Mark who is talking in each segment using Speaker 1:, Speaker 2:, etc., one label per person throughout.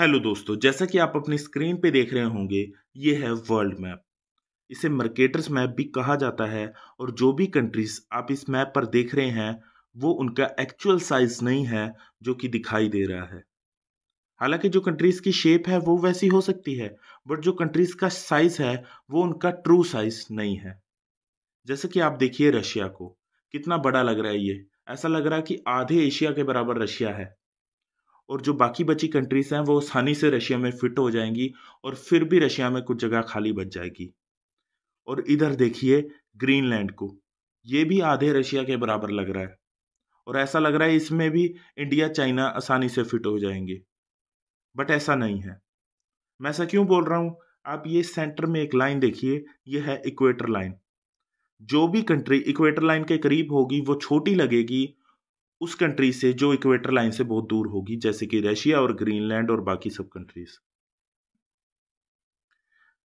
Speaker 1: hello दोस्तों जैसा कि आप अपनी स्क्रीन पे देख रहे होंगे ये है वर्ल्ड मैप इसे मर्केटर्स मैप भी कहा जाता है और जो भी कंट्रीज आप इस मैप पर देख रहे हैं वो उनका एक्चुअल साइज नहीं है जो कि दिखाई दे रहा है हालांकि जो कंट्रीज़ की शेप है वो वैसी हो सकती है बट जो कंट्रीज़ का साइज है वो उनका ट्रू साइज नहीं है जैसे कि आप देखिए रशिया को कितना बड़ा लग रहा है ये ऐसा लग रहा है कि आधे एशिया के बराबर रशिया है और जो बाकी बची कंट्रीज़ हैं वो आसानी से रशिया में फिट हो जाएंगी और फिर भी रशिया में कुछ जगह खाली बच जाएगी और इधर देखिए ग्रीनलैंड को ये भी आधे रशिया के बराबर लग रहा है और ऐसा लग रहा है इसमें भी इंडिया चाइना आसानी से फिट हो जाएंगे बट ऐसा नहीं है मैं ऐसा क्यों बोल रहा हूँ आप ये सेंटर में एक लाइन देखिए ये है इक्वेटर लाइन जो भी कंट्री इक्वेटर लाइन के करीब होगी वो छोटी लगेगी उस कंट्री से जो इक्वेटर लाइन से बहुत दूर होगी जैसे कि रशिया और ग्रीनलैंड और बाकी सब कंट्रीज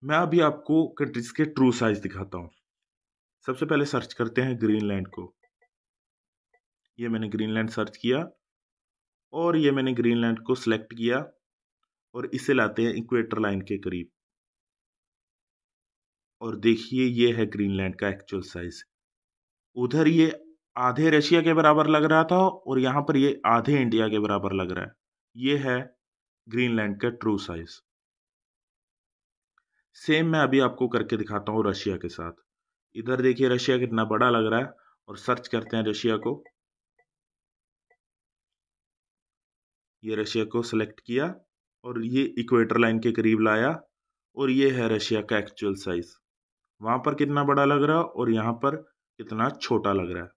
Speaker 1: मैं अभी आपको कंट्रीज के ट्रू साइज दिखाता हूं सबसे पहले सर्च करते हैं ग्रीनलैंड को ये मैंने ग्रीनलैंड सर्च किया और ये मैंने ग्रीनलैंड को सिलेक्ट किया और इसे लाते हैं इक्वेटर लाइन के करीब और देखिए ये है ग्रीनलैंड का एक्चुअल साइज उधर ये आधे रशिया के बराबर लग रहा था और यहाँ पर ये आधे इंडिया के बराबर लग रहा है ये है ग्रीनलैंड का ट्रू साइज सेम मैं अभी आपको करके दिखाता हूँ रशिया के साथ इधर देखिए रशिया कितना बड़ा लग रहा है और सर्च करते हैं रशिया को ये रशिया को सिलेक्ट किया और ये इक्वेटर लाइन के करीब लाया और ये है रशिया का एक्चुअल साइज वहाँ पर कितना बड़ा लग रहा है और यहाँ पर कितना छोटा लग रहा है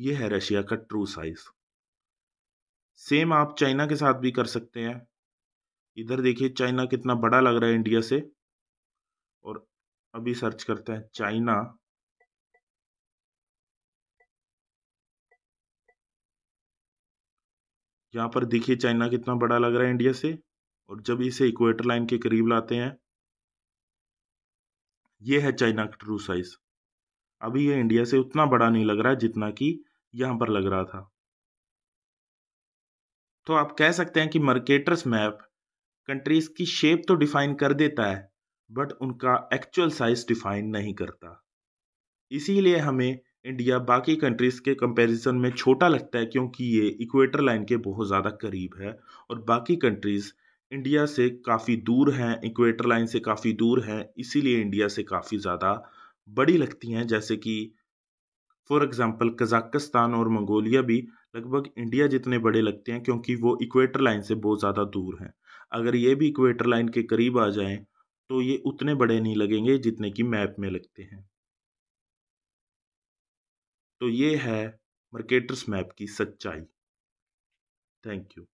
Speaker 1: ये है रशिया का ट्रू साइज सेम आप चाइना के साथ भी कर सकते हैं इधर देखिए चाइना कितना बड़ा लग रहा है इंडिया से और अभी सर्च करते हैं चाइना यहाँ पर देखिए चाइना कितना बड़ा लग रहा है इंडिया से और जब इसे इक्वेटर लाइन के करीब लाते हैं ये है चाइना का ट्रू साइज अभी ये इंडिया से उतना बड़ा नहीं लग रहा है जितना कि यहाँ पर लग रहा था तो आप कह सकते हैं कि मर्केटर्स मैप कंट्रीज की शेप तो डिफाइन कर देता है बट उनका एक्चुअल साइज डिफाइन नहीं करता इसीलिए हमें इंडिया बाकी कंट्रीज के कंपैरिजन में छोटा लगता है क्योंकि ये इक्वेटर लाइन के बहुत ज़्यादा करीब है और बाकी कंट्रीज़ इंडिया से काफ़ी दूर हैं इक्वेटर लाइन से काफ़ी दूर हैं इसीलिए इंडिया से काफ़ी ज़्यादा बड़ी लगती हैं जैसे कि फॉर एग्जाम्पल कजाकिस्तान और मंगोलिया भी लगभग इंडिया जितने बड़े लगते हैं क्योंकि वो इक्वेटर लाइन से बहुत ज़्यादा दूर हैं अगर ये भी इक्वेटर लाइन के करीब आ जाएं तो ये उतने बड़े नहीं लगेंगे जितने कि मैप में लगते हैं तो ये है मर्केटर्स मैप की सच्चाई थैंक यू